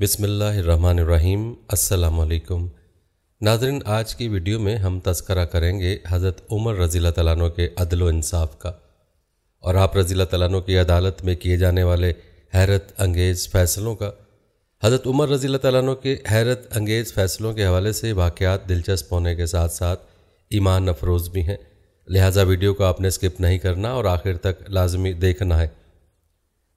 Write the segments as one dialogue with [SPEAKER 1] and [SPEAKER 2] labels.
[SPEAKER 1] बिसमीम् अल्लाम नाजरन आज की वीडियो में हम तस्करा करेंगे हज़रत उमर रज़ी तैनों के अदल इंसाफ का और आप रज़ी तैनों की अदालत में किए जाने वाले हैरत अंगेज़ फ़ैसलों का हज़रत उमर रज़ी तैनों के हैरत अंगेज़ फ़ैसलों के हवाले से वाक़ात दिलचस्प होने के साथ साथ ईमान अफरोज़ भी हैं लिहाजा वीडियो को आपने स्किप नहीं करना और आखिर तक लाजमी देखना है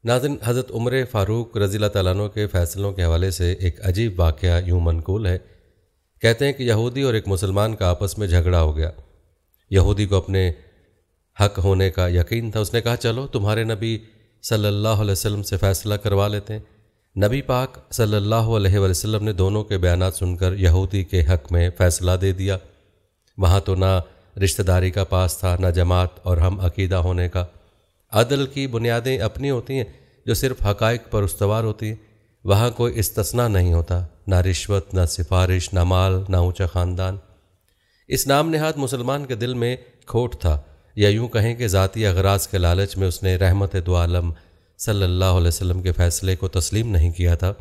[SPEAKER 1] नाजन हज़रत उम्र फ़ारूक रजील तैनों के फ़ैसलों के हवाले से एक अजीब वाक़ यूँ मनकूल है कहते हैं कि यहूदी और एक मुसलमान का आपस में झगड़ा हो गया यहूदी को अपने हक होने का यकीन था उसने कहा चलो तुम्हारे नबी सल्लल्लाहु अलैहि वसल्लम से फ़ैसला करवा लेते हैं नबी पाक सल्लल्लाहु अलैहि वसल्लम ने दोनों के बयान सुनकर यहूदी के हक में फ़ैसला दे दिया वहाँ तो ना रिश्तेदारी का पास था ना जमात और हम अकीदा होने का अदल की बुनियादें अपनी होती हैं जो सिर्फ हकायक पर उसवार होती हैं वहाँ कोई इस्तना नहीं होता ना रिश्वत ना सिफारिश ना माल ना ऊंचा ख़ानदान इस नाम नहाद मुसलमान के दिल में खोट था या यूं कहें कि ज़ाती अगराज के लालच में उसने रहमत दोआलम सल्ला वसम के फ़ैसले को तस्लीम नहीं किया था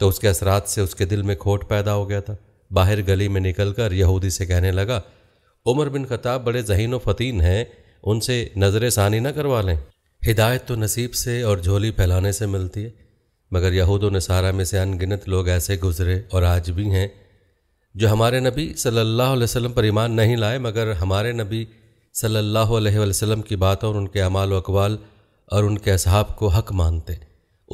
[SPEAKER 1] तो उसके असरात से उसके दिल में खोट पैदा हो गया था बाहर गली में निकल कर यहूदी से कहने लगा उमर बिन खताब बड़े जहीन फ़तीन हैं उनसे नज़र सानी ना करवा लें हिदायत तो नसीब से और झोली फैलाने से मिलती है मगर यहूद नसारा में से अनगिनत लोग ऐसे गुजरे और आज भी हैं जो हमारे नबी सल्लल्लाहु अलैहि वसल्लम पर ईमान नहीं लाए मगर हमारे नबी सल्लल्लाहु अलैहि वसल्लम की बातों और उनके अमाल अकवाल और उनके असहाब को हक मानते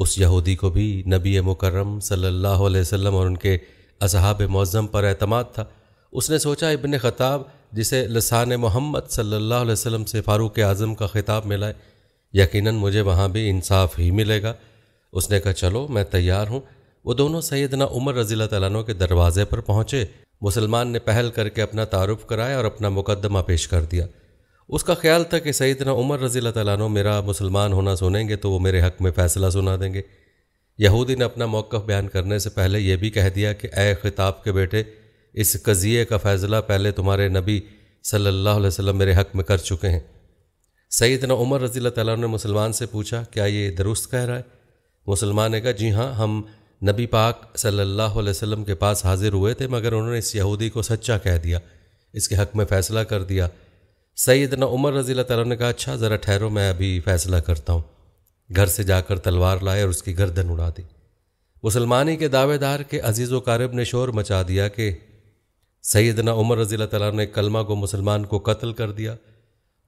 [SPEAKER 1] उस यहूदी को भी नबी मुकर्रम सल्लल्लाहु अलैहि वसल्लम और उनके असहाब मौज़म पर अतमाद था उसने सोचा इबन ख़ताब जिसे लसान मोहम्मद सल्ला वसम से फ़ारूक आज़म का ख़िताब मिला है यकीन मुझे वहाँ भी इंसाफ ही मिलेगा उसने कहा चलो मैं तैयार हूँ वो दोनों सैदना उमर रज़ी तैन के दरवाज़े पर पहुँचे मुसलमान ने पहल करके अपना तारुफ कराया और अपना मुकदमा पेश कर दिया उसका ख्याल था कि सैदना उमर रज़ी तैन मेरा मुसलमान होना सुनेंगे तो वो मेरे हक़ में फ़ैसला सुना देंगे यहूदी ने अपना मौक़ बयान करने से पहले यह भी कह दिया कि ए खिताब के बेटे इस कज़िए का फ़ैसला पहले तुम्हारे नबी सल्लल्लाहु अलैहि वसल्लम मेरे हक़ में कर चुके हैं ने उमर रज़ी तैन ने मुसलमान से पूछा क्या ये दुरुस्त कह रहा है मुसलमान ने कहा जी हाँ हम नबी पाक सल्लल्लाहु अलैहि वसल्लम के पास हाजिर हुए थे मगर उन्होंने इस यहूदी को सच्चा कह दिया इसके हक़ में फ़ैसला कर दिया ने उमर रज़ी तैन ने कहा अच्छा ज़रा ठहरो मैं अभी फ़ैसला करता हूँ घर से जाकर तलवार लाए और उसकी गर्दन उड़ा दी मुसलमानी के दावेदार के अजीज़ व कारब ने शोर मचा दिया कि सैदना उमर रजील तला ने कलमा को मुसलमान को कत्ल कर दिया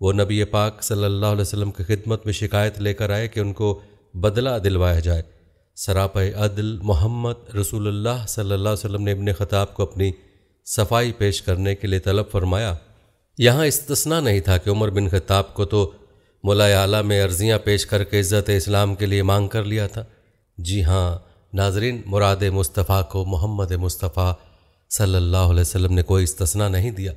[SPEAKER 1] वो नबी पाक सल्लल्लाहु अलैहि वसल्लम की खिदमत में शिकायत लेकर आए कि उनको बदला दिलवाया जाए सरापा अदल मोहम्मद रसूलुल्लाह सल्लल्लाहु अलैहि वसल्लम ने इबन ख़ताब को अपनी सफाई पेश करने के लिए तलब फरमाया यहाँ इस्तना नहीं था कि उमर बिन खताब को तो मुला आला में अर्जियाँ पेश करके इज़्ज़त इस्लाम के लिए मांग कर लिया था जी हाँ नाजरीन मुराद मुस्तफ़ा को मोहम्मद मुस्तफ़ा सल्लल्लाहु अलैहि वसल्लम ने कोई इस्तना नहीं दिया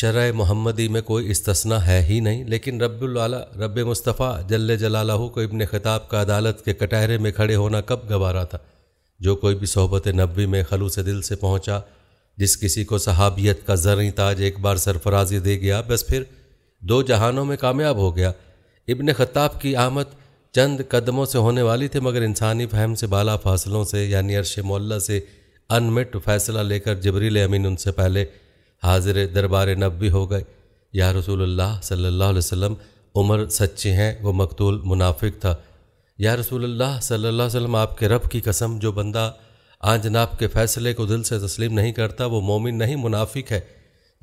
[SPEAKER 1] शरा मोहम्मदी में कोई इस्तना है ही नहीं लेकिन रब्बुल्ला रब मुस्तफ़ा जल्ल जला को इबन ख़िताब का अदालत के कटहरे में खड़े होना कब गवारा था जो कोई भी सोहबत नब्बी में खलूस दिल से पहुँचा जिस किसी को सहाबियत का जरनी ताज एक बार सरफराजी दे गया बस फिर दो जहानों में कामयाब हो गया इबन खताब की आमद चंद कदमों से होने वाली थी मगर इंसानी फहम से बाला फासलों से यानी अरश मोल्ला से अनमिट फैसला लेकर जबरील अमीन उनसे पहले हाजिर दरबार भी हो गए या रसूलुल्लाह सल्लल्लाहु अलैहि वसल्लम उमर सच्चे हैं वो मकतूल मुनाफिक था या रसूलुल्लाह सल्लल्लाहु अलैहि वसल्लम आपके रब की कसम जो बंदा आंजनाब के फैसले को दिल से तस्लीम नहीं करता वो मोमिन नहीं मुनाफिक है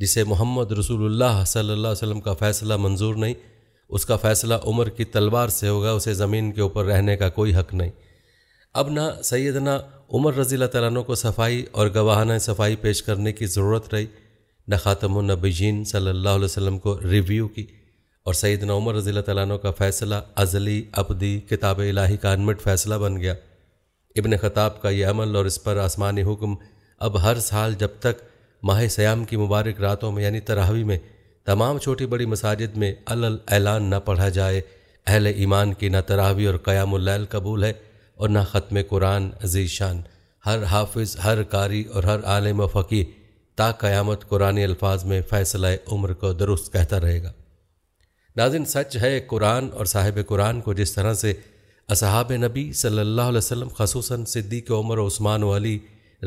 [SPEAKER 1] जिसे मोहम्मद रसूलुल्लाह सल्लल्लाहु अलैहि वसल्लम का फ़ैसला मंजूर नहीं उसका फ़ैसला उम्र की तलवार से होगा उसे ज़मीन के ऊपर रहने का कोई हक नहीं अब ना सैदना उमर रज़ी तैनों को सफाई और गवाहाना सफाई पेश करने की ज़रूरत रही न ख़ातम नबीन सल्ला वसम को रिव्यू की और सईद उमर रज़ी तैनों का फ़ैसला अजली अबदी किताब इलाही का अनमिट फ़ैसला बन गया इबन ख़ताब का यह अमल और इस पर आसमानी हुक्म अब हर साल जब तक माह सयाम की मुबारक रातों में यानी तरावी में तमाम छोटी बड़ी मसाजिद में अल ऐलान न पढ़ा जाए अहल ईमान की न तरावी और कयामल कबूल है और ना ख़त्म कुरान अजीशान हर हाफिज हर कारी और हर आलम फ़कीर ता क़यामत कुरान अल्फाज में फ़ैसला उम्र को दुरुस्त कहता रहेगा नाजिन सच है कुरान और साहिब कुरान को जिस तरह से असहाब नबी सल्लल्लाहु अलैहि वसल्लम खसूस सिद्दीक उमर उस्मान वाली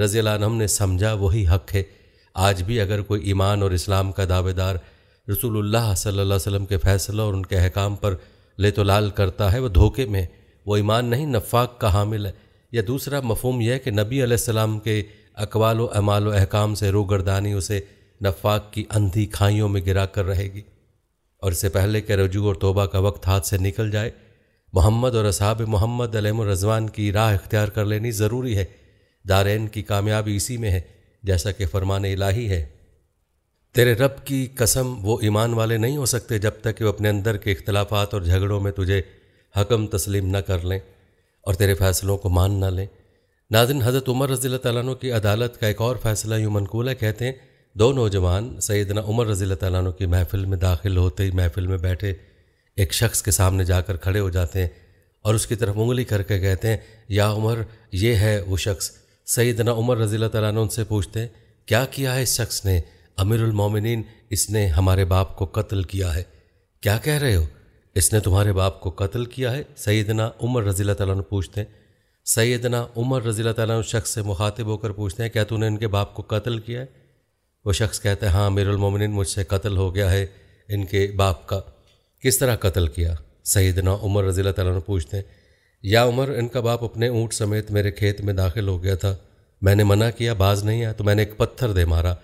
[SPEAKER 1] रज़ी ने समझा वही हक है आज भी अगर कोई ईमान और इस्लाम का दावेदार रसूलुल्लाह सल्लल्लाहु अलैहि वसल्लम के फ़ैसलों और उनके अहकाम पर लाल करता है वह धोखे में वो ईमान नहीं नफाक का हामिल है या दूसरा मफहम यह कि नबी आसमाम के अकवाल अमाल अहकाम से गर्दानी उसे नफाक की अंधी खाइयों में गिरा कर रहेगी और इससे पहले के रजू और तोबा का वक्त हाथ से निकल जाए मोहम्मद और असहाब मोहम्मद रजवान की राह इख्तियार कर लेनी ज़रूरी है दारैन की कामयाबी इसी में है जैसा कि फरमान इलाही है तेरे रब की कसम वो ईमान वाले नहीं हो सकते जब तक कि वो अपने अंदर के इख्तलाफात और झगड़ों में तुझे हकम तस्लीम न कर लें और तेरे फैसलों को मान ना लें नाजिन हज़रत उमर रजील तैन की अदालत का एक और फैसला यूँ मनकूला कहते हैं दो नौजवान सैदना उमर रजील तैन की महफ़िल में दाखिल होते ही महफ़िल में बैठे एक शख्स के सामने जाकर खड़े हो जाते हैं और उसकी तरफ उंगली करके कहते हैं या उमर ये है वो शख्स सईदना उमर रजील तैन उनसे पूछते हैं क्या किया है इस शख्स ने अमीरमिन इसने हमारे बाप को कत्ल किया है क्या कह रहे हो इसने तुम्हारे बाप को कत्ल किया है सैदना उमर रजील तु पूछते हैं सैदना उमर रजील तु शख्स से मुखातिब होकर पूछते हैं क्या तूने इनके बाप को कत्ल किया है वो शख्स कहते हैं हाँ मीरमिन मुझसे कत्ल हो गया है इनके बाप का किस तरह कत्ल किया सैदना उमर रजील तु पूछते हैं या उमर इनका बाप अपने ऊँट समेत मेरे खेत में दाखिल हो गया था मैंने मना किया बाज नहीं आया तो मैंने एक पत्थर दे मारा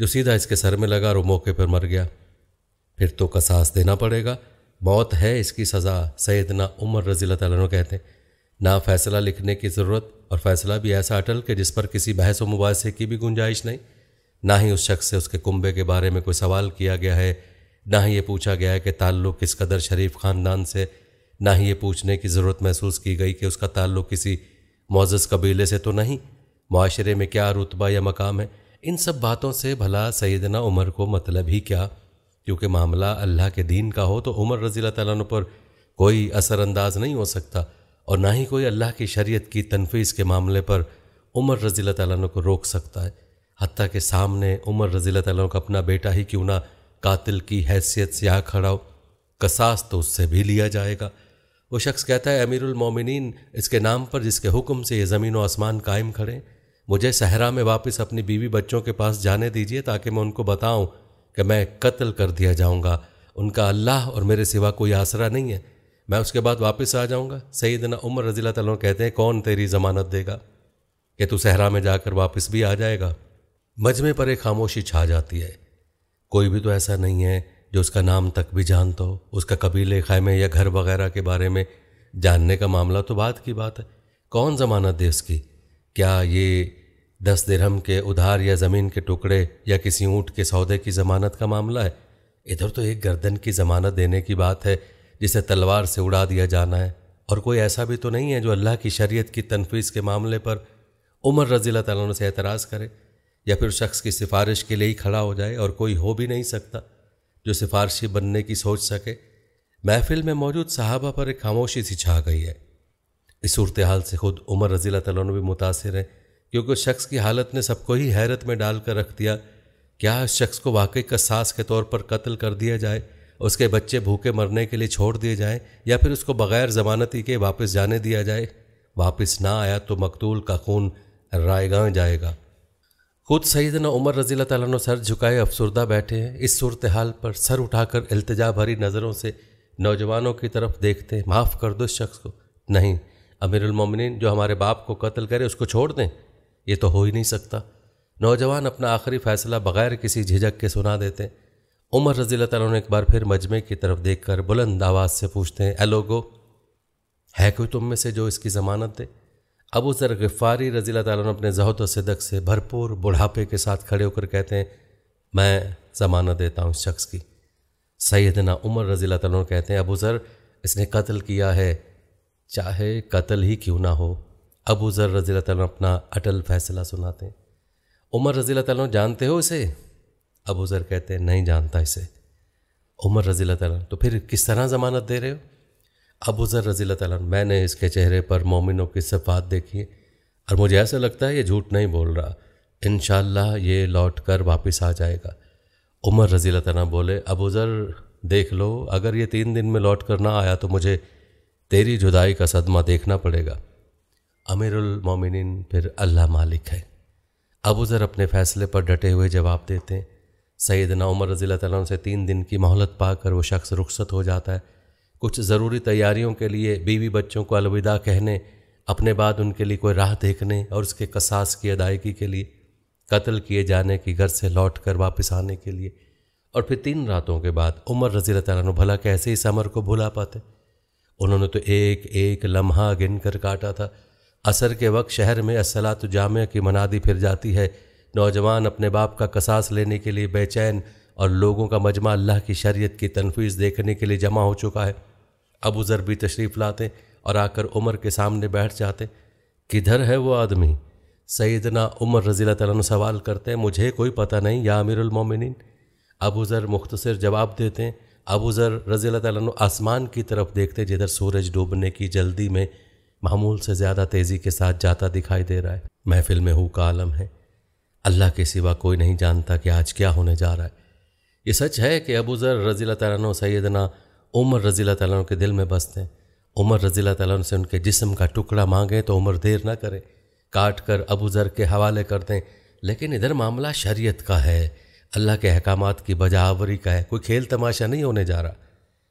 [SPEAKER 1] जो सीधा इसके सर में लगा और मौके पर मर गया फिर तो कसास देना पड़ेगा बहुत है इसकी सज़ा ना उमर रज़ी तैन कहते हैं ना फैसला लिखने की ज़रूरत और फैसला भी ऐसा अटल कि जिस पर किसी बहस व मुबासे की भी गुंजाइश नहीं ना ही उस शख्स से उसके कुंबे के बारे में कोई सवाल किया गया है ना ही ये पूछा गया है कि ताल्लुक़ किस कदर शरीफ ख़ानदान से ना ही ये पूछने की ज़रूरत महसूस की गई कि उसका ताल्लुक़ किसी मोज़ कबीले से तो नहीं माशरे में क्या रुतबा या मकाम है इन सब बातों से भला सैदना उमर को मतलब ही क्या क्योंकि मामला अल्लाह के दीन का हो तो उमर रजील तैन पर कोई असरअंदाज नहीं हो सकता और ना ही कोई अल्लाह की शरीयत की तनफीस के मामले पर उमर रजील तु को रोक सकता है हती के सामने उमर रजील तन का अपना बेटा ही क्यों ना कातिल की हैसियत से आ खड़ा हो कसास तो उससे भी लिया जाएगा वो शख्स कहता है अमीरमिन इसके नाम पर जिसके हुक्म से ये ज़मीन व आसमान कायम खड़े मुझे सहरा में वापस अपनी बीवी बच्चों के पास जाने दीजिए ताकि मैं उनको बताऊं कि मैं कत्ल कर दिया जाऊंगा उनका अल्लाह और मेरे सिवा कोई आसरा नहीं है मैं उसके बाद वापस आ जाऊंगा सईदना उमर रजील तला कहते हैं कौन तेरी ज़मानत देगा कि तू सहरा में जाकर वापस भी आ जाएगा मजमे पर एक खामोशी छा जाती है कोई भी तो ऐसा नहीं है जो उसका नाम तक भी जानता हो उसका कबीले खैमे या घर वगैरह के बारे में जानने का मामला तो बात की बात है कौन ज़मानत दे उसकी क्या ये दस दिरहम के उधार या ज़मीन के टुकड़े या किसी ऊँट के सौदे की ज़मानत का मामला है इधर तो एक गर्दन की ज़मानत देने की बात है जिसे तलवार से उड़ा दिया जाना है और कोई ऐसा भी तो नहीं है जो अल्लाह की शरीयत की तनफीस के मामले पर उमर रजील्ला तन से एतराज़ करे या फिर शख्स की सिफारिश के लिए ही खड़ा हो जाए और कोई हो भी नहीं सकता जो सिफारशी बनने की सोच सके महफिल में मौजूद साहबा पर एक खामोशी सी छा गई है इस सूरत हाल से खुद उमर रजील्ला तैन भी मुतासर हैं क्योंकि उस शख्स की हालत ने सबको ही हैरत में डाल कर रख दिया क्या उस शख्स को वाकई कसास के तौर पर कत्ल कर दिया जाए उसके बच्चे भूखे मरने के लिए छोड़ दिए जाएं या फिर उसको बगैर जमानती के वापस जाने दिया जाए वापस ना आया तो मकतूल का खून रायगा जाएगा खुद सईदना उमर रजी तन सर झुकाए अफसरदा बैठे हैं इस सूरत हाल पर सर उठाकर अल्तजा भरी नज़रों से नौजवानों की तरफ देखते माफ़ कर दो शख्स को नहीं अमीरमिन जो हमारे बाप को कत्ल करे उसको छोड़ दें ये तो हो ही नहीं सकता नौजवान अपना आखिरी फैसला बगैर किसी झिझक के सुना देते उमर रजील ने एक बार फिर मजमे की तरफ कर बुलंद आवाज़ से पूछते हैं एलोगो है कोई तुम में से जो इसकी ज़मानत दे अबू सर गफ़ारी रजील अपने जहत सदक से भरपूर बुढ़ापे के साथ खड़े होकर कहते हैं मैं ज़मानत देता हूँ इस शख्स की सैदना उमर रजी कहते हैं अबू सर इसने कत्ल किया है चाहे कत्ल ही क्यों ना हो अबू ज़र रज़ी अपना अटल फैसला सुनाते हैं उमर रज़ी जानते हो इसे अबू ज़र कहते हैं नहीं जानता इसे उमर रज़ी तो फिर किस तरह ज़मानत दे रहे हो अबू ज़र रज़ी मैंने इसके चेहरे पर मोमिनों की सफ़ात देखी है और मुझे ऐसा लगता है ये झूठ नहीं बोल रहा इन ये लौट कर वापस आ जाएगा उमर रज़ी बोले अबू ज़र देख लो अगर ये तीन दिन में लौट कर ना आया तो मुझे तेरी जुदाई का सदमा देखना पड़ेगा अमीरुल मोमिनिन फिर अल्लाह मालिक है अबू ज़र अपने फ़ैसले पर डटे हुए जवाब देते हैं सैदना उमर रज़ी तन से तीन दिन की मोहलत पाकर वो शख्स रुखसत हो जाता है कुछ ज़रूरी तैयारियों के लिए बीवी बच्चों को अलविदा कहने अपने बाद उनके लिए कोई राह देखने और उसके कसास की अदायगी के लिए कत्ल किए जाने की घर से लौट कर वापस आने के लिए और फिर तीन रातों के बाद उमर रजी तु भला कैसे इस अमर को भुला पाते उन्होंने तो एक एक लम्हा गिन कर काटा था असर के वक्त शहर में असलात जामिया की मनादी फिर जाती है नौजवान अपने बाप का कसास लेने के लिए बेचैन और लोगों का मजमा अल्लाह की शरीयत की तनफीज़ देखने के लिए जमा हो चुका है अबू ज़र भी तशरीफ़ लाते और आकर उमर के सामने बैठ जाते किधर है वो आदमी सईदना उमर रजील तन सवाल करते हैं मुझे कोई पता नहीं या अमीरमिन अबू ज़र मुख्तसर जवाब देते हैं अबू ज़र रजील तन आसमान की तरफ देखते जिधर सूरज डूबने की जल्दी में मामूल से ज़्यादा तेज़ी के साथ जाता दिखाई दे रहा है महफिल में हु का आलम है अल्लाह के सिवा कोई नहीं जानता कि आज क्या होने जा रहा है ये सच है कि अबू ज़र रज़ी तैन सैदना उमर रज़ी तैन के दिल में बसते हैं उमर रज़ी तैन से उनके जिसम का टुकड़ा मांगे तो उमर देर ना करें काट कर अबू ज़र के हवाले कर दें लेकिन इधर मामला शरीयत का है अल्लाह के अहकाम की बजावरी का है कोई खेल तमाशा नहीं होने जा रहा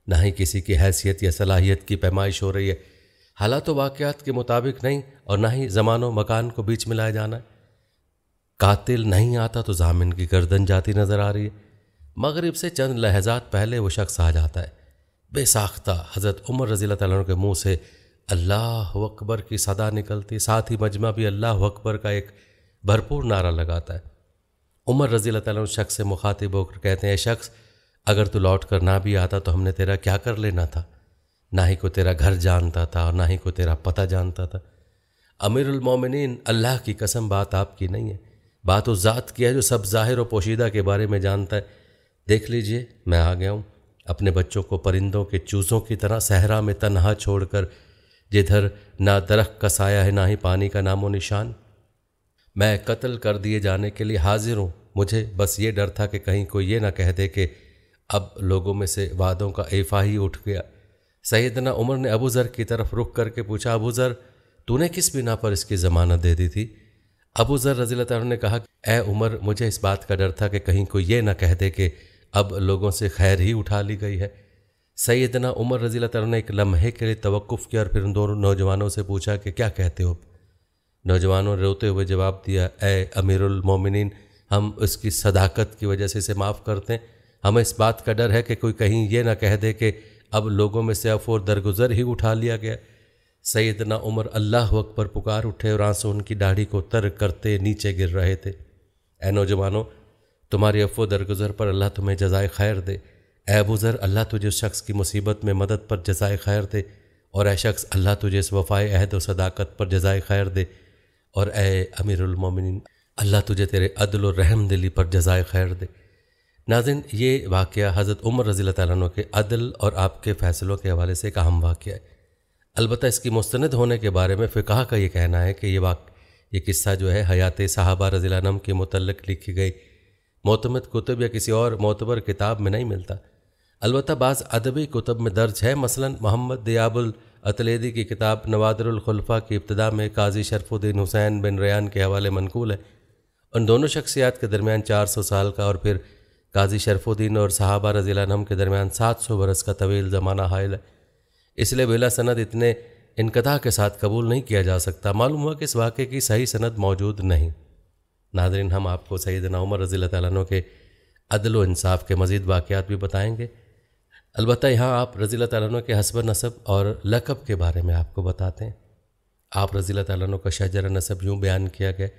[SPEAKER 1] ना ही किसी की हैसियत या सलाहियत की पैमाइश हो रही है हालात तो वाक़ात के मुताबिक नहीं और ना ही ज़मानो मकान को बीच में लाया जाना है कातिल नहीं आता तो जामिन की गर्दन जाती नज़र आ रही है मगरब से चंद लहजात पहले वो शख्स आ जाता है बेसाख्ता हज़रत उमर रज़ी के मुँह से अल्लाह अकबर की सदा निकलती साथ ही मजमा भी अल्लाह अकबर का एक भरपूर नारा लगाता है उमर रज़ी शख्स से मुखातिब होकर कहते हैं शख्स अगर तू लौट कर ना भी आता तो हमने तेरा क्या कर लेना था ना ही को तेरा घर जानता था और ना ही को तेरा पता जानता था अमीरमिन अल्लाह की कसम बात आपकी नहीं है बात उस ज़ात की है जो सब ज़ाहिर और पोशीदा के बारे में जानता है देख लीजिए मैं आ गया हूँ अपने बच्चों को परिंदों के चूज़ों की तरह सहरा में तनहा छोड़कर जिधर ना दरख्त का साया है ना ही पानी का नामो निशान मैं कत्ल कर दिए जाने के लिए हाजिर हूँ मुझे बस ये डर था कि कहीं कोई ये ना कह दे कि अब लोगों में से वादों का एफा ही उठ गया सैदना उमर ने अबू ज़र की तरफ रुख करके पूछा अबू ज़र तूने किस बिना पर इसकी ज़मानत दे दी थी अबू ज़र तार ने कहा ए उमर मुझे इस बात का डर था कि कहीं कोई ये ना कह दे कि अब लोगों से खैर ही उठा ली गई है सैदना उमर रजील्ला ने एक लम्हे के लिए तवक़ुफ़ किया और फिर उन दोनों नौजवानों से पूछा कि क्या कहते हो नौजवानों ने रोते हुए जवाब दिया ए अमीरमिन हम उसकी सदाकत की वजह से इसे माफ़ करते हैं हमें इस बात का डर है कि कोई कहीं ये ना कह दे कि अब लोगों में से अफोर दरगुजर ही उठा लिया गया सैदना उमर अल्लाह वक् पर पुकार उठे और आंसू उनकी दाढ़ी को तर करते नीचे गिर रहे थे ए नौजवानों तुम्हारी अफो दरगुजर पर अल्लाह तुम्हें जजाय खैर दे बुजर अल्लाह तुझे उस शख्स की मुसीबत में मदद पर जजाय खैर दे और ए शख्स अल्लाह तुझे इस वफ़ाए अहद व सदाकत पर जजाय खैर दे और ए अमीरमिन अल्लाह तुझे तेरे अदल और रहम दिली पर जजाय खैर दे नाजिन ये वाक़ हज़रत उमर रज़ी तैन के अदल और आपके फ़ैसलों के हवाले से एक अहम वाक़ है अलबत् इसकी मुस्ंद होने के बारे में फ़िका का ये कहना है कि ये वाक़ ये किस्सा जो है हयात साहबा रजी नम के मतलब लिखी गई मोतमद कुतब या किसी और मोतबर किताब में नहीं मिलता अलबत् बाज़ अदबी कुतब में दर्ज है मसला मोहम्मद दयाबुल अतलेदी की किताब नवादरखलफा की इब्तदा में काजी शरफुद्दीन हुसैन बिन रयान के हवाले मनकूल है उन दोनों शख्सियात के दरमियान चार सौ साल का और फिर काजी शरफुद्दीन और साहबा रजील के दरमियान 700 बरस का तवील ज़माना हायल है इसलिए बेला सनद इतने इनकदा के साथ कबूल नहीं किया जा सकता मालूम हुआ कि इस वाक़े की सही सनद मौजूद नहीं नादरीन हम आपको सईद उमर रजील तु के अदल इंसाफ के मज़ीद वाक़ात भी बताएँगे अलबत् यहाँ आप रजील तु के हसब नसब और लकब के बारे में आपको बताते हैं आप रजील तु का शजर नसब यूँ बयान किया गया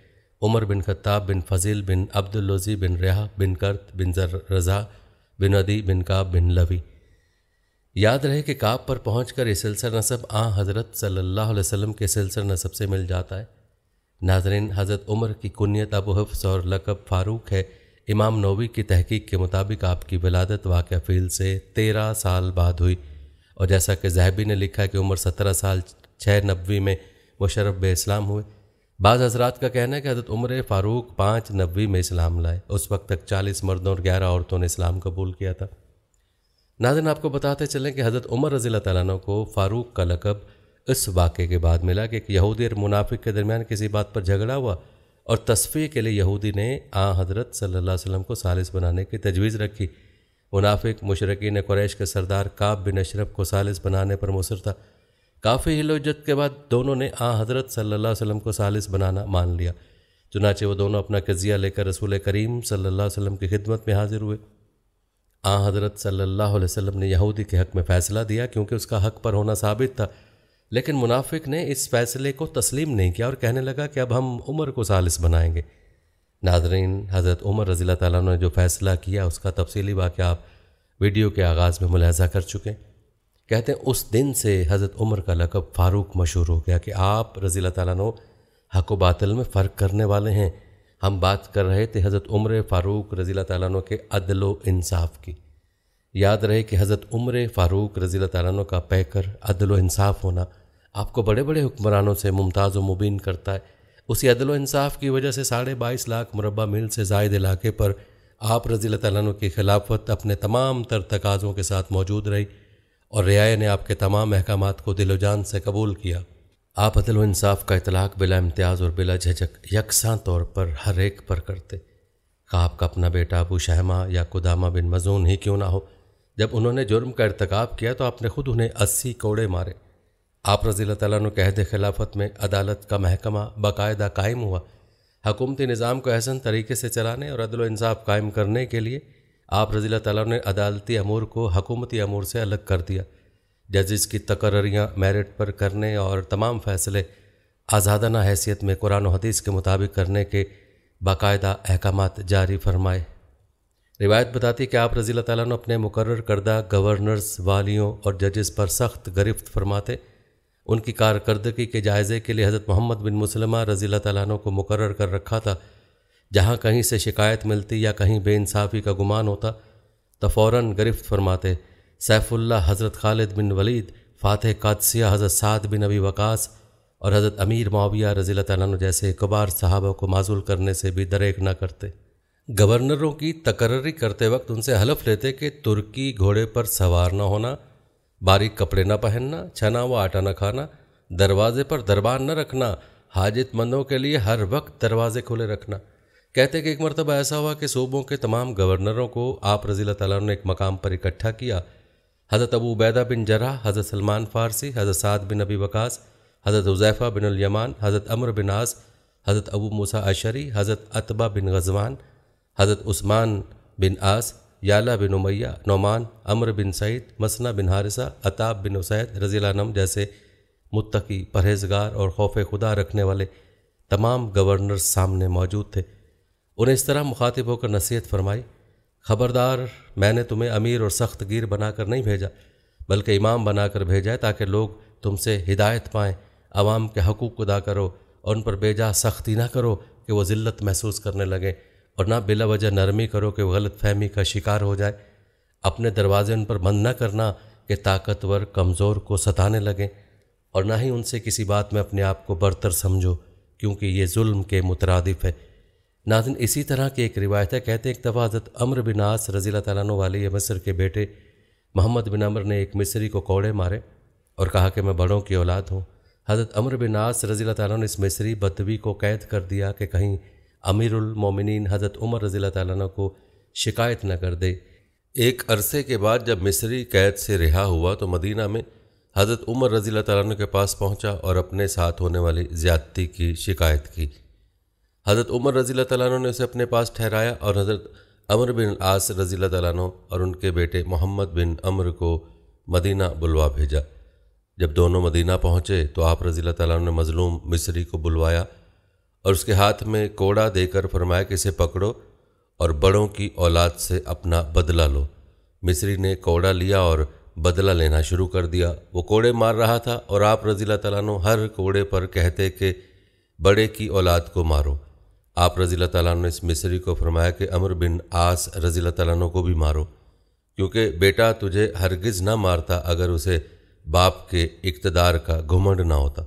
[SPEAKER 1] उमर बिन खत्ताब बिन फजील बिन अब्दुल्लोजी बिन रिहा बिन करत बिन जर रज़ा बिन अदी बिन काब बिन लवी याद रहे कि काब पर पहुँच कर ये सिलसिला नसब आ हज़रत सल्ला वसम के सिलसिला नसब से मिल जाता है नाजरीन हज़रत उमर की कुनीत अब हफ्स और लकब फ़ारूक है इमाम नोवी की तहकीक के मुताबिक आपकी विलादत वाक़ फ़ील से तेरह साल बाद हुई और जैसा कि जहबी ने लिखा कि उम्र सत्रह साल छः नब्बे में मुशरफ इस्लाम हुए बाज़ हजरात का कहना है कि हजरत उम्र फ़ारूक पाँच नब्बे में इस्लाम लाए उस वक्त तक चालीस मर्दों और ग्यारह औरतों ने इस्लाम कबूल किया था नाजन आपको बताते चलें कि हज़रत उमर रजील तैन को फ़ारूक का लकब इस वाक़े के बाद मिला कि एक यहूदी और मुनाफिक के दरमियान किसी बात पर झगड़ा हुआ और तस्फी के लिए यहूदी ने आ हज़रत सल्ला वसम को सालिस बनाने की तजवीज़ रखी मुनाफिक मुशरकिन क्रैश के सरदार काब बिन अशरफ को सालिस बनाने पर मुसर था काफ़ी हिलोजत के बाद दोनों ने आ हज़रत सल्ला वसम को सालिस बनाना मान लिया चुनाचे वो दोनों अपना कजिया लेकर रसूल करीम सल्ला वसम की खिदमत में हाजिर हुए आ हज़रत सल्ला वसम ने यहूदी के हक़ में फ़ैसला दिया क्योंकि उसका हक़ पर होना साबित था लेकिन मुनाफिक ने इस फैसले को तस्लीम नहीं किया और कहने लगा कि अब हम उमर को सालिस बनाएंगे नाजरीन हज़रत उमर रज़ी ने जो फ़ैसला किया उसका तफसीली वाक़ आप वीडियो के आगाज़ में मुलहजा कर चुके हैं कहते हैं उस दिन से हज़रत उमर का लकब फ़ारूक मशहूर हो गया कि आप रज़ी तैन हक बातल में फ़र्क करने वाले हैं हम बात कर रहे थे हज़रत उम्र फ़ारूक रज़ी तु के अदल इंसाफ की याद रहे कि हज़रत उम्र फ़ारूक रज़ी तु का पैकर अदल इंसाफ होना आपको बड़े बड़े हुक्मरानों से मुमताज़ व मुबीन करता है उसी अदल इंसाफ की वजह से साढ़े बाईस लाख मुरबा मील से जायद इलाके पर आप रज़ी तु की खिलाफत अपने तमाम तर तकाज़ों के साथ मौजूद रही और रियाया ने आपके तमाम अहकाम को दिलोजान से कबूल किया आप अदल इंसाफ का इतलाक़ बिला इम्तियाज़ और बिला झजक यकसा तौर पर हर एक पर करते का आपका अपना बेटा अबू शहमा या कुदामा बिन मजून ही क्यों ना हो जब उन्होंने जुर्म का irतकब किया तो आपने ख़ुद उन्हें अस्सी कोड़े मारे आप रज़ी तहद खिलाफत में अदालत का महकमा बाकायदा कायम हुआ हकूमती निज़ाम को अहसन तरीके से चलाने और अदल इंसाफ कायम करने के लिए आप रजील तला ने अदालती अमूर को हकूमती अमूर से अलग कर दिया जजिस की तकर्रियाँ मेरिट पर करने और तमाम फैसले आज़ादाना हैसियत में कुरान हदीस के मुताबिक करने के बाकायदा अहकाम जारी फरमाए रिवायत बताती कि आप रजील तला ने अपने मुकर करदा गवर्नर्स वालियों और जजेस पर सख्त गिरफ्त फरमाते उनकी कारकर्दगी के जायज़े के लिए हज़रत मोहम्मद बिन मुसलमा रजील तला को मुकर कर रखा था जहाँ कहीं से शिकायत मिलती या कहीं बेइंसाफ़ी का गुमान होता तो फ़ौरन गिरफ्त फरमाते सैफुल्ला हज़रत खालिद बिन वलीद फ़ातह कादसिया हज़रत साद बिन अबी वकास और हज़रत अमीर माविया रज़ी तु जैसे कबार साहबों को माजूल करने से भी दरेक ना करते गवर्नरों की तकर्री करते वक्त उनसे हलफ लेते कि तुर्की घोड़े पर सवार न होना बारीक कपड़े न पहनना छना व आटा न खाना दरवाजे पर दरबार न रखना हाजतमंदों के लिए हर वक्त दरवाजे खुले रखना कहते कि एक मरतबा ऐसा हुआ कि सूबों के तमाम गवर्नरों को आप रजील ने एक मकाम पर इकट्ठा किया हज़रत अबू उबैदा बिन जरा हज़रत सलमान फ़ारसी हज़रत साद बिन अबी वकास हज़रत उज़ैफ़ा बिन यमान हज़रत अमर बिन आस हज़रत अबू मूसा अशरी हज़रत अतबा बिन गजवान हज़रत उस्मान बिन आस याला बिन उमैया नौमान अमर बिन सईद मसना बिन हारिसा अताब बिन उसैद रजीलानम जैसे मुतकी परहेजगार और खौफ खुदा रखने वाले तमाम गवर्नर सामने मौजूद थे उन्हें इस तरह मुखातिब होकर नसीहत फरमाई खबरदार मैंने तुम्हें अमीर और सख्त गिर बनाकर नहीं भेजा बल्कि इमाम बनाकर भेजा है ताकि लोग तुमसे हिदायत पाएँ आवाम के हकूक़ अदा करो और उन पर बेजा सख्ती ना करो कि वह ज़िल्लत महसूस करने लगें और ना बिला वजह नरमी करो कि वह गलत फहमी का शिकार हो जाए अपने दरवाजे उन पर बंद ना करना कि ताकतवर कमज़ोर को सताने लगें और ना ही उनसे किसी बात में अपने आप को बरतर समझो क्योंकि ये जुल्म के मुतरदफ़ है नाजन इसी तरह की एक रिवायत है कहते हैं एक दफ़ा हज़रत अमर बिन आस तैन वाले मिस्र के बेटे मोहम्मद बिन अमर ने एक मिस्री को कोड़े मारे और कहा कि मैं बड़ों की औलाद हूँ हज़रत अमर बिन आस रजील तैन ने इस मिस्री बदवी को कैद कर दिया कि कहीं अमीरमिन हज़रत उमर रजी तैन को शिकायत न कर दे एक अरसे के बाद जब मिस्री कैद से रिहा हुआ तो मदीना में हज़रत उमर रजी तैन के पास पहुँचा और अपने साथ होने वाली ज़्यादती की शिकायत की हज़रत उमर रजील तैन ने उसे अपने पास ठहराया और हज़रत अमर बिन आस रज़ी तैन और उनके बेटे मोहम्मद बिन अमर को मदीना बुलवा भेजा जब दोनों मदीना पहुँचे तो आप रजील तैन ने मज़लूम मिसरी को बुलवाया और उसके हाथ में कोड़ा देकर फरमाया कि इसे पकड़ो और बड़ों की औलाद से अपना बदला लो मिसरी ने कोड़ा लिया और बदला लेना शुरू कर दिया वो कोड़े मार रहा था और आप रजीला तैन हर कोड़े पर कहते कि बड़े की औलाद को मारो आप रजील तला ने इस मिसरी को फरमाया कि अमर बिन आस रजील तैन को भी मारो क्योंकि बेटा तुझे हरगिज़ ना मारता अगर उसे बाप के इकतदार का घुमंड ना होता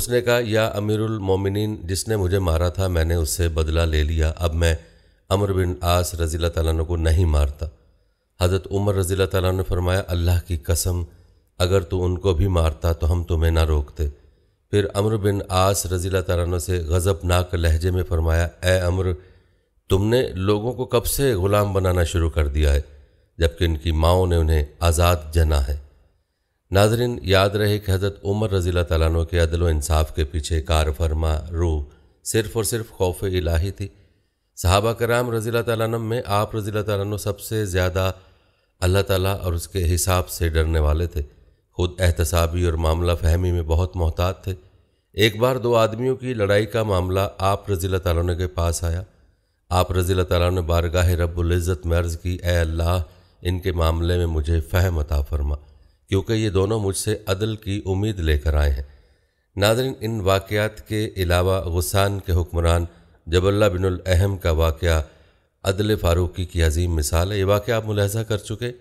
[SPEAKER 1] उसने कहा या अमीरुल मोमिनीन जिसने मुझे मारा था मैंने उससे बदला ले लिया अब मैं अमर बिन आस रजील तला को नहीं मारता हज़रत उमर रजील तला ने फरमाया अल्लाह की कसम अगर तू उनको भी मारता तो हम तुम्हें ना रोकते फिर अमर बिन आस रजीला तारानों से गज़बनाक लहजे में फरमाया ए अमर तुमने लोगों को कब से ग़ुलाम बनाना शुरू कर दिया है जबकि इनकी माओं ने उन्हें आज़ाद जना है नाजरीन याद रहे कि हज़रत उमर रजीला तारानों के अदल इंसाफ के पीछे कार फरमा रू सिर्फ़ और सिर्फ खौफ इलाही थी साहबा कराम रजीला तम में आप रजीला तन सबसे ज़्यादा अल्लाह ताली और उसके हिसाब से डरने वाले थे खुद एहतसाबी और मामला फहमी में बहुत मोहतात थे एक बार दो आदमियों की लड़ाई का मामला आप रजील ताली के पास आया आप रजील तुन ने बारगाह रबुल्ज़त में अर्ज़ की ए अल्लाह इनके मामले में मुझे फ़हम अता फरमा क्योंकि ये दोनों मुझसे अदल की उम्मीद लेकर आए हैं नाजरन इन वाक़ात के अलावा गुस्सान के हुक्मरान जबल्ला बिन अहम का वाक़ अदल फ़ारूकी की अजीम मिसाल है ये वाक़ आप मुलहजा कर चुके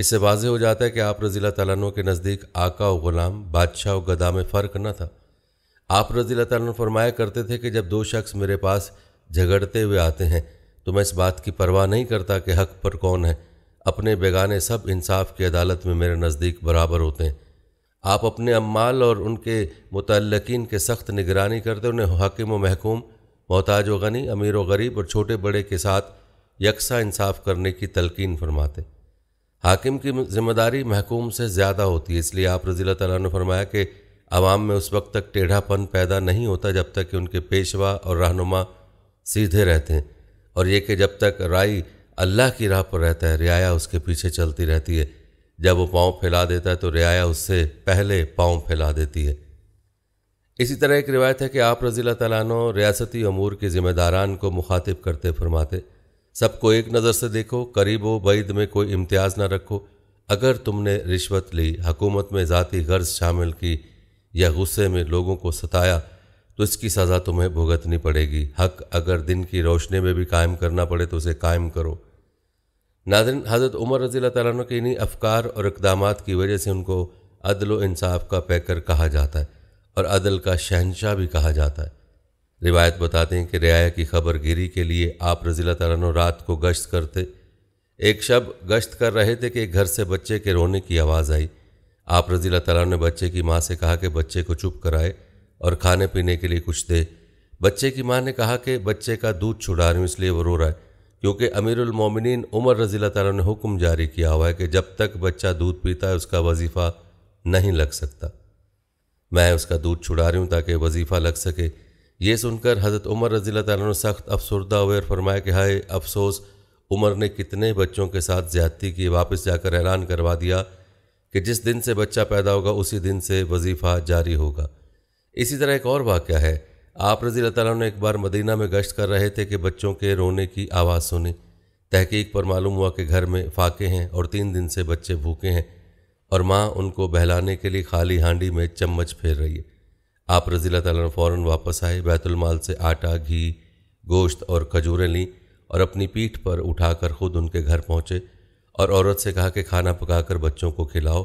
[SPEAKER 1] इससे वाजे हो जाता है कि आप रजील तैन के नज़दीक आका और ग़ुलाम बादशाह और गदा में फ़र्क न था आप रजील तैन फरमाया करते थे कि जब दो शख्स मेरे पास झगड़ते हुए आते हैं तो मैं इस बात की परवाह नहीं करता कि हक पर कौन है अपने बेगाने सब इंसाफ की अदालत में मेरे नज़दीक बराबर होते हैं आप अपने अम्माल और उनके मतलकिन के सख्त निगरानी करते उन्हें हाकिम व महकूम मोहताज व गनी अमीर व गरीब और छोटे बड़े के साथ यकसा इंसाफ करने की तलकिन फरमाते हाकिम की जिम्मेदारी महकूम से ज़्यादा होती है इसलिए आप रज़ी ने फरमाया कि आवाम में उस वक्त तक टेढ़ापन पैदा नहीं होता जब तक कि उनके पेशवा और रहनुमा सीधे रहते हैं और ये कि जब तक राई अल्लाह की राह पर रहता है रियाया उसके पीछे चलती रहती है जब वो पाँव फैला देता है तो रियाया उससे पहले पाँव फैला देती है इसी तरह एक रिवायत है कि आप रज़ी तैन रियासती अमूर के ज़िम्मेदारान को मुखातिब करते फरमाते सबको एक नज़र से देखो करीबो बैद में कोई इम्तियाज़ ना रखो अगर तुमने रिश्वत ली हकूमत में ज़ाती गर्ज शामिल की या गुस्से में लोगों को सताया तो इसकी सज़ा तुम्हें भुगतनी पड़ेगी हक अगर दिन की रोशनी में भी कायम करना पड़े तो उसे कायम करो नादिन हज़रत उमर रज़ी तैन के इन्हीं अफकार और इकदाम की वजह से उनको अदल इंसाफ का पैकर कहा जाता है और अदल का शहनशाह भी कहा जाता है रिवायत बताते हैं कि रियाया की खबर गिरी के लिए आप रजीला तारन रात को गश्त करते एक शब गश्त कर रहे थे कि एक घर से बच्चे के रोने की आवाज़ आई आप रजीला तला ने बच्चे की माँ से कहा कि बच्चे को चुप कराए और खाने पीने के लिए कुछ दे बच्चे की माँ ने कहा कि बच्चे का दूध छुड़ा रही हूँ इसलिए वो रो रहा है क्योंकि अमीरमिन उमर रजीला तारा ने हुक्म जारी किया हुआ है कि जब तक बच्चा दूध पीता है उसका वजीफ़ा नहीं लग सकता मैं उसका दूध छुड़ा रही हूँ ताकि वजीफ़ा लग सके ये सुनकर हज़रत उमर रजील तु सख्त अफसरदा हुए और फरमाया कि हाय अफसोस उमर ने कितने बच्चों के साथ ज्यादती की वापस जाकर ऐलान करवा दिया कि जिस दिन से बच्चा पैदा होगा उसी दिन से वजीफ़ा जारी होगा इसी तरह एक और वाक़ है आप रजी ने एक बार मदीना में गश्त कर रहे थे कि बच्चों के रोने की आवाज़ सुनी तहकीक पर मालूम हुआ कि घर में फाके हैं और तीन दिन से बच्चे भूखे हैं और माँ उनको बहलाने के लिए खाली हांडी में चम्मच फेर रही है आप रजील तला फ़ौर वापस आए बैतुलमाल से आटा घी गोश्त और खजूरें लीं और अपनी पीठ पर उठाकर खुद उनके घर पहुँचे और औरत से कहा कि खाना पकाकर बच्चों को खिलाओ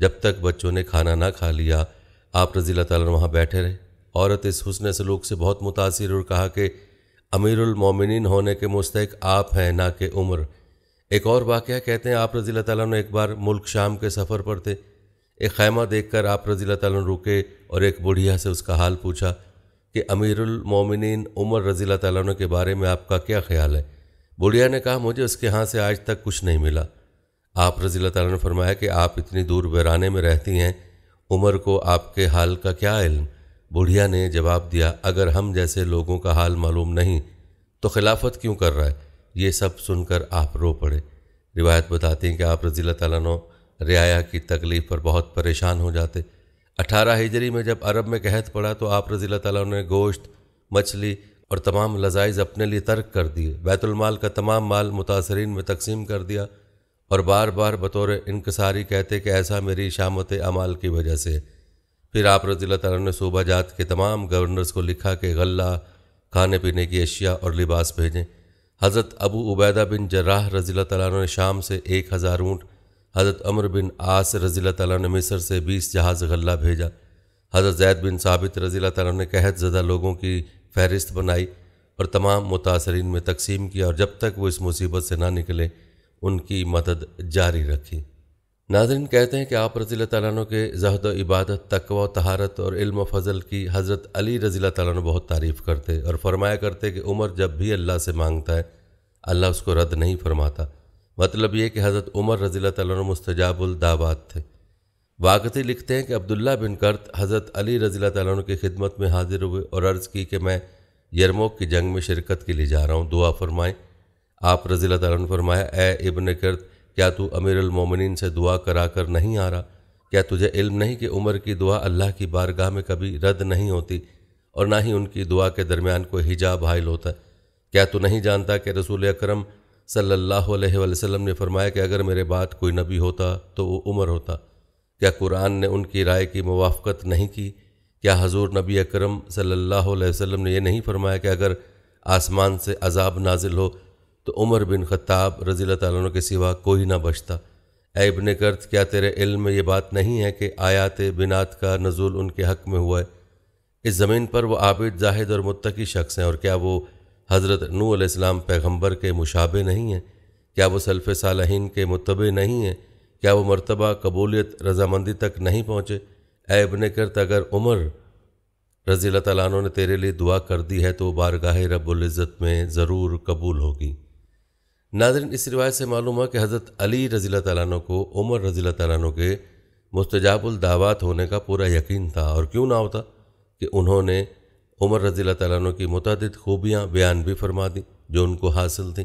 [SPEAKER 1] जब तक बच्चों ने खाना ना खा लिया आप रजील तला वहाँ बैठे रहे औरत इस हसन सलूक से बहुत मुतासर और कहा कि अमीरमिन होने के मुस्तक आप हैं ना कि उम्र एक और वाक़ कहते हैं आप रजील तन एक बार मुल्क शाम के सफ़र पर थे एक खैमा देख कर आप रजील रुके और एक बुढ़िया से उसका हाल पूछा कि अमीरुल मोमिनीन उमर रजील तु के बारे में आपका क्या ख्याल है बुढ़िया ने कहा मुझे उसके यहाँ से आज तक कुछ नहीं मिला आप रजील तु ने फरमाया कि आप इतनी दूर बैराने में रहती हैं उमर को आपके हाल का क्या इल्म बुढ़िया ने जवाब दिया अगर हम जैसे लोगों का हाल मालूम नहीं तो खिलाफत क्यों कर रहा है ये सब सुनकर आप रो पड़े रिवायत बताती हैं कि आप रजील तु रियाया की तकलीफ पर बहुत परेशान हो जाते अठारह हिजरी में जब अरब में कहत पड़ा तो आप रजील तला ने गोश्त मछली और तमाम लजाइज अपने लिए तर्क कर दिए बैतुलमाल का तमाम माल मुतासरीन में तकसीम कर दिया और बार बार बतौर इनकसारी कहते कि ऐसा मेरी शामत अमाल की वजह से फिर आप रजील तला ने सूबा जात के तमाम गवर्नर्स को लिखा कि गल्ला खाने पीने की अशिया और लिबास भेजें हज़रत अबू उबैदा बिन जर्राह रजील तला ने शाम से एक हज़ार ऊँट हज़रत अमर बिन आस रज़ी तैन ने मिसर से बीस जहाज़ गल्ला भेजा हज़रत जैद बिन साबित रज़ी तैन ने कहत ज़दा लोगों की फहरिस्त बनाई और तमाम मुतासरीन में तकसीम किया और जब तक वो इस मुसीबत से ना निकले उनकी मदद जारी रखी नाजरन कहते हैं कि आप रज़ी तैन के जहद इबादत तकवा तहारत और इल्म फजल की हज़रत अली रज़ी तैन बहुत तारीफ़ करते और फरमाया करते कि उमर जब भी अल्लाह से मांगता है अल्लाह उसको रद्द नहीं फरमाता मतलब ये कि हज़रत उमर रजील तस्तजाबुल दावात थे वाकती लिखते हैं कि अब्दुल्ला बिन करत हज़रत अली रजील तु की खिदमत में हाजिर हुए और अर्ज़ की कि मैं यरमोक की जंग में शिरकत के लिए जा रहा हूँ दुआ फरमाएँ आप रजील तु फरमाया ए इबन करत क्या तू अमीरमिन से दुआ करा कर नहीं आ रहा क्या तुझे इल्म नहीं कि उमर की दुआ अल्लाह की बारगाह में कभी रद्द नहीं होती और ना ही उनकी दुआ के दरमियान कोई हिजाब हायल होता क्या तू नहीं जानता कि रसूल अक्रम सल्लल्लाहु अलैहि वसल्लम ने फरमाया कि अगर मेरे बाद कोई नबी होता तो वो उमर होता क्या कुरान ने उनकी राय की मुवाफ़त नहीं की क्या हजूर नबी अकरम सल्लल्लाहु अलैहि वसल्लम ने यह नहीं फरमाया कि अगर आसमान से अजाब नाजिल हो तो उमर बिन खत्ताब रजील तु के सिवा कोई ना बचता एबन कर्त क्या तेरे इल्म में ये बात नहीं है कि आयात बिनात का नजूल उनके हक में हुआ है इस ज़मीन पर वो आबिद जाहिद और मुत्तकी शख्स हैं और क्या वो हज़रत नू आसमाम पैगम्बर के मुशाबे नहीं हैं क्या वो सल्फ़ सालहीन के मुतबे नहीं हैं क्या वो मरतबा कबूलियत रजामंदी तक नहीं पहुँचे ऐब ने करत अगर उमर रजील तैनों ने तेरे लिए दुआ कर दी है तो बारगाह रबुल्ज़त में ज़रूर कबूल होगी नाजरन इस रिवायत से मालूम हुआ कि हज़रत अली रजील तैनों को उमर रजील तैनों के मुस्तजाबुल दावात होने का पूरा यकीन था और क्यों ना होता कि उन्होंने उमर रजील तैन की मुतद खूबियाँ बयान भी फरमा दी जो उनको हासिल थीं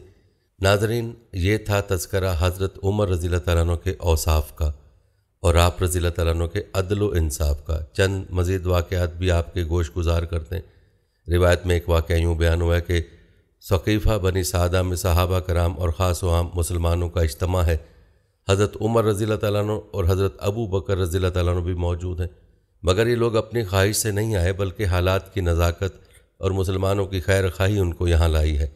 [SPEAKER 1] नाजरीन ये था तस्करा हज़रत उमर रजील तैन के औसाफ का और आप रजील तु के अदल इंसाफ का चंद मज़ीद वाक़ात भी आपके गोश गुजार करते हैं रिवायत में एक वाक़ यूँ बयान हुआ कि सकीफ़ा बनी सादा में सहाबा कराम और ख़ास वाम मुसलमानों का इज्तम है हज़रत उमर रजील तैन और हज़रत अबू बकर रजील तैन भी मौजूद हैं मगर ये लोग अपनी ख्वाहिश से नहीं आए बल्कि हालात की नज़ाकत और मुसलमानों की खैर खाही उनको यहाँ लाई है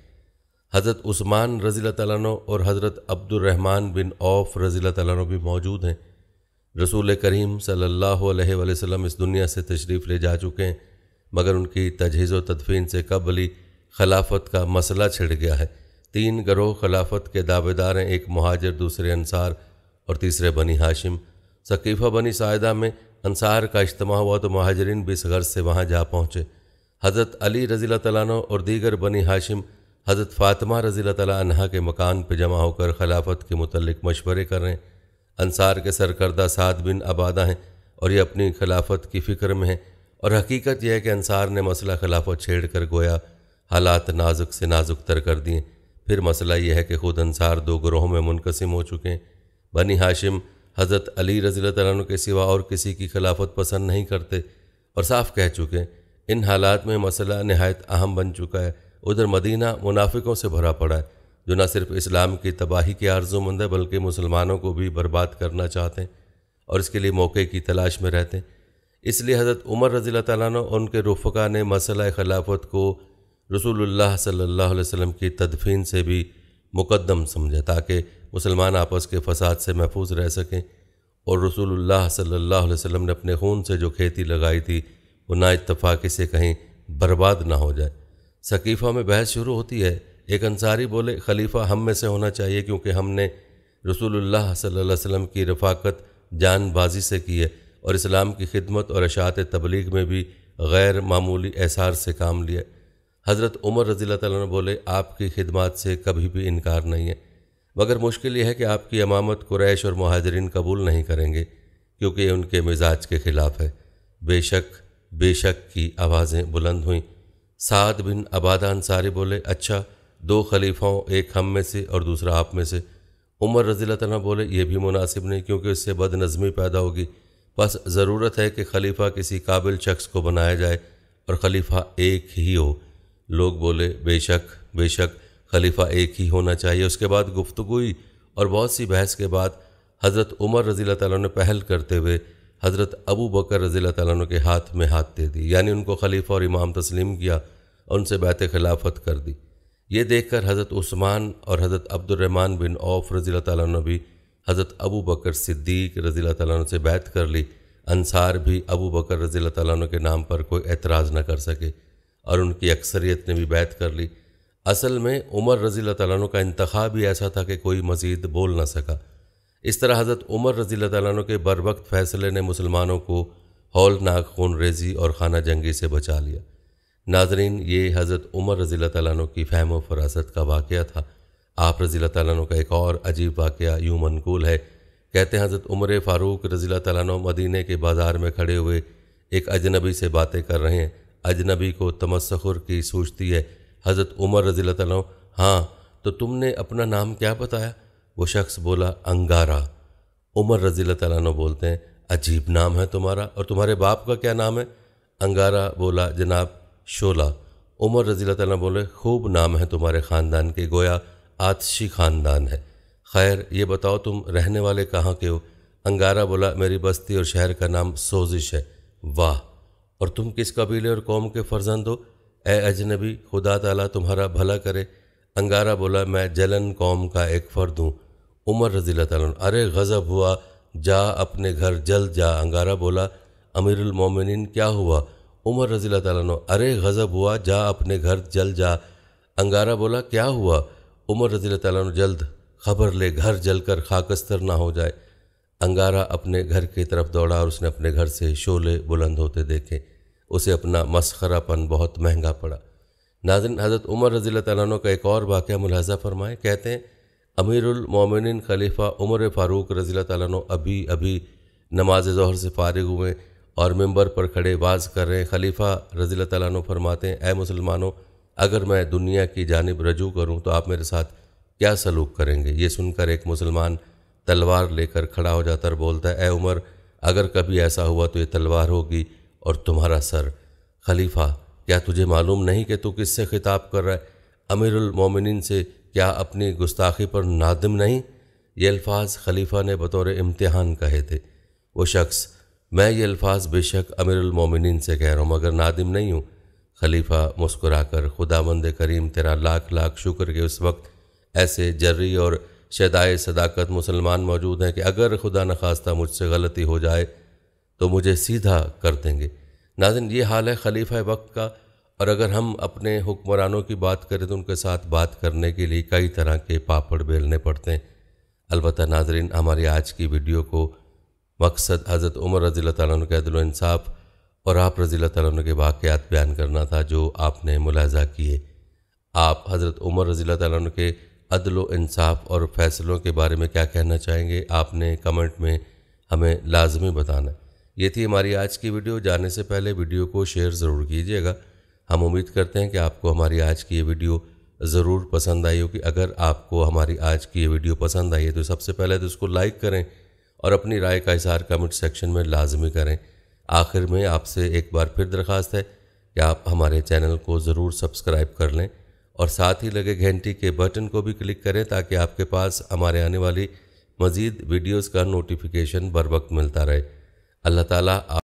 [SPEAKER 1] हज़रत उस्मान रज़ी तैन और हज़रत अब्दुलरहमान बिन औफ रज़ी तैन भी मौजूद हैं रसूल करीम सल्लल्लाहु अलैहि इस दुनिया से तशरीफ़ ले जा चुके हैं मगर उनकी तजहीज़ व तदफीन से कबली खिलाफत का मसला छिड़ गया है तीन गरोह खिलाफत के दावेदार हैं एक महाजर दूसरे अनसार और तीसरे बनी हाशिम सकीफ़ा बनी सायदा में अंसार का इज्तम हुआ तो महाजरीन भी इस गर्ज से वहाँ जा पहुँचे हज़रत अली रजील तैन और दीगर बनी हाशिम हज़रत फ़ातिमा रजील तैन के मकान पर जमा होकर खिलाफत के मतलब मशवरे कर रहे हैं अनसार के सरकर्दा सात बिन आबादा हैं और ये अपनी खिलाफत की फ़िक्र में हैं और हकीकत यह है कि अनसार ने मसला खिलाफत छेड़ कर गोया हालात नाजुक से नाजुक तर कर दिए फिर मसला यह है कि खुद अनसार दो ग्रोहों में मुनकसम हो चुके हैं बनी हाशिम हज़रत अली रजील तैन के सिवा और किसी की खिलाफत पसंद नहीं करते और साफ कह चुके इन हालात में मसला नहायत अहम बन चुका है उधर मदीना मुनाफिकों से भरा पड़ा है जो न सिर्फ इस्लाम की तबाही के आर्ज़ुमंद है बल्कि मुसलमानों को भी बर्बाद करना चाहते हैं और इसके लिए मौके की तलाश में रहते हैं इसलिए हज़रत उमर रजील तन और उनके रुफका ने मसला खिलाफत को रसूल सल्ला वसम की तदफीन से भी मुकदम समझा ताकि मुसलमान आपस के फसाद से महफूज रह सकें और रसूलुल्लाह सल्लल्लाहु अलैहि वसल्लम ने अपने खून से जो खेती लगाई थी वो ना इतफाक़ी से कहीं बर्बाद ना हो जाए सकीफ़ा में बहस शुरू होती है एक अंसारी बोले खलीफा हम में से होना चाहिए क्योंकि हमने रसूलुल्लाह सल्लल्लाहु अलैहि वसल्लम की रफाकत जानबाजी से की है और इस्लाम की खिदमत और अशात तबलीग में भी गैर मामूली एसार से काम लिया हज़रत उमर रजील ने बोले आपकी खिदमत से कभी भी इनकार नहीं है मगर मुश्किल यह है कि आपकी अमामत कुरैश और महाजरीन कबूल नहीं करेंगे क्योंकि ये उनके मिजाज के ख़िलाफ़ है बेशक बेशक की आवाज़ें बुलंद हुई साद बिन अबादा अंसारी बोले अच्छा दो खलीफाओं एक हम में से और दूसरा आप में से उमर रज़ी तला बोले यह भी मुनासिब नहीं क्योंकि उससे बदनज़मी पैदा होगी बस ज़रूरत है कि खलीफा किसी काबिल शख्स को बनाया जाए और खलीफा एक ही हो लोग बोले बेशक बेशक खलीफा एक ही होना चाहिए उसके बाद गुफ्तु और बहुत सी बहस के बाद हज़रत उमर रज़ी तैन ने पहल करते हुए हज़रत अबू बकर रज़ी तैन के हाथ में हाथ दे दी यानी उनको खलीफा और इमाम तस्लीम किया और उनसे बैत खिलाफत कर दी ये देखकर हज़रत उस्मान और हज़रत अब्दुलरहमान बिन औफ रज़ी तैन भी हज़रत अबू बकर सिद्दीक रज़ी तैन से बैत कर ली अनसार भी अबू बकर रज़ी तैन के नाम पर कोई एतराज़ न कर सके और उनकी अक्सरियत ने भी बैत कर ली असल में उमर रज़ी तैन का इंतखा भी ऐसा था कि कोई मज़ीद बोल ना सका इस तरह हज़रत उमर रज़ी तैन के बर वक्त फैसले ने मुसलमानों को हौलनाक खून रेजी और खाना जंगी से बचा लिया नाजरीन ये हज़रत उमर रज़ी तैन की फहम व फरासत का वाक़ था आप रज़ी तैन का एक और अजीब वाक़ यूँ मनकूल है कहते हैं हज़रत उमर फ़ारूक रज़ी तैन मदीने के बाज़ार में खड़े हुए एक अजनबी से बातें कर रहे हैं अजनबी को तमस्खुर की सोचती है हज़रत उमर रजील हाँ तो तुमने अपना नाम क्या बताया वो शख्स बोला अंगारा उमर रजील बोलते हैं अजीब नाम है तुम्हारा और तुम्हारे बाप का क्या नाम है अंगारा बोला जनाब शोला उमर रजील बोले खूब नाम है तुम्हारे ख़ानदान के गोया आतशी ख़ानदान है खैर ये बताओ तुम रहने वाले कहाँ के हो अंगारा बोला मेरी बस्ती और शहर का नाम सोजिश है वाह और तुम किस कबीले और कौम के फर्जंद हो ए अजनबी खुदा तला तुम्हारा भला करे अंगारा बोला मैं जलन कौम का एक फ़र्द हूँ उमर रजील अरे गज़ब हुआ जा अपने घर जल जा अंगारा बोला अमीरुल क्या हुआ उमर रजील अरे गज़ब हुआ जा अपने घर जल जा अंगारा बोला क्या हुआ उमर रजील जल्द खबर ले घर जलकर खाकस्तर ना हो जाए अंगारा अपने घर की तरफ दौड़ा और उसने अपने घर से शोले बुलंद होते देखे उसे अपना मस्खरापन बहुत महंगा पड़ा नाजन हज़रत उमर रजील तैन का एक और वाक़ मुलाजा फरमाए कहते हैं अमीरमिन खलीफा उमर फ़ारूक रजील तैन अभी अभी नमाज जहर से फारग हुए और मम्बर पर खड़े वाज कर रहे हैं खलीफा रजील तैन फरमाते हैं ए मुसलमानों अगर मैं दुनिया की जानब रजू करूँ तो आप मेरे साथ क्या सलूक करेंगे ये सुनकर एक मुसलमान तलवार लेकर खड़ा हो जाता और बोलता है ए उमर अगर कभी ऐसा हुआ तो ये तलवार होगी और तुम्हारा सर खलीफा क्या तुझे मालूम नहीं कि तू किससे खिताब कर रहा है अमीरुल मोमिनिन से क्या अपनी गुस्ताखी पर नादम नहीं ये अल्फाज खलीफा ने बतौर इम्तहान कहे थे वो शख्स मैं ये अल्फाज बेशक अमीरुल मोमिनिन से कह रहा हूँ मगर नादिम नहीं हूँ खलीफा मुस्कुराकर खुदावंद करीम तेरा लाख लाख शुक्र के उस वक्त ऐसे जर्री और शदाय सदाकत मुसलमान मौजूद हैं कि अगर खुदा न खास्ता मुझसे गलती हो जाए तो मुझे सीधा कर देंगे नाजिन ये हाल है खलीफा वक्त का और अगर हम अपने हुक्मरानों की बात करें तो उनके साथ बात करने के लिए कई तरह के पापड़ बेलने पड़ते हैं अलबतः नाजरीन हमारी आज की वीडियो को मकसद हज़रत उमर रज़ी तन और आप रज़ी तन के वाक़ात बयान करना था जो आपने मुलाजा किए आप हज़रत उमर रज़ी तन के अदल इंसाफ और फैसलों के बारे में क्या कहना चाहेंगे आपने कमेंट में हमें लाजमी बताना ये थी हमारी आज की वीडियो जाने से पहले वीडियो को शेयर ज़रूर कीजिएगा हम उम्मीद करते हैं कि आपको हमारी आज की ये वीडियो ज़रूर पसंद आई होगी अगर आपको हमारी आज की ये वीडियो पसंद आई है तो सबसे पहले तो उसको लाइक करें और अपनी राय का इशार कमेंट सेक्शन में लाजमी करें आखिर में आपसे एक बार फिर दरख्वास्त है कि आप हमारे चैनल को ज़रूर सब्सक्राइब कर लें और साथ ही लगे घंटी के बटन को भी क्लिक करें ताकि आपके पास हमारे आने वाली मज़ीद वीडियोज़ का नोटिफिकेशन बर वक्त मिलता रहे अल्लाह ताला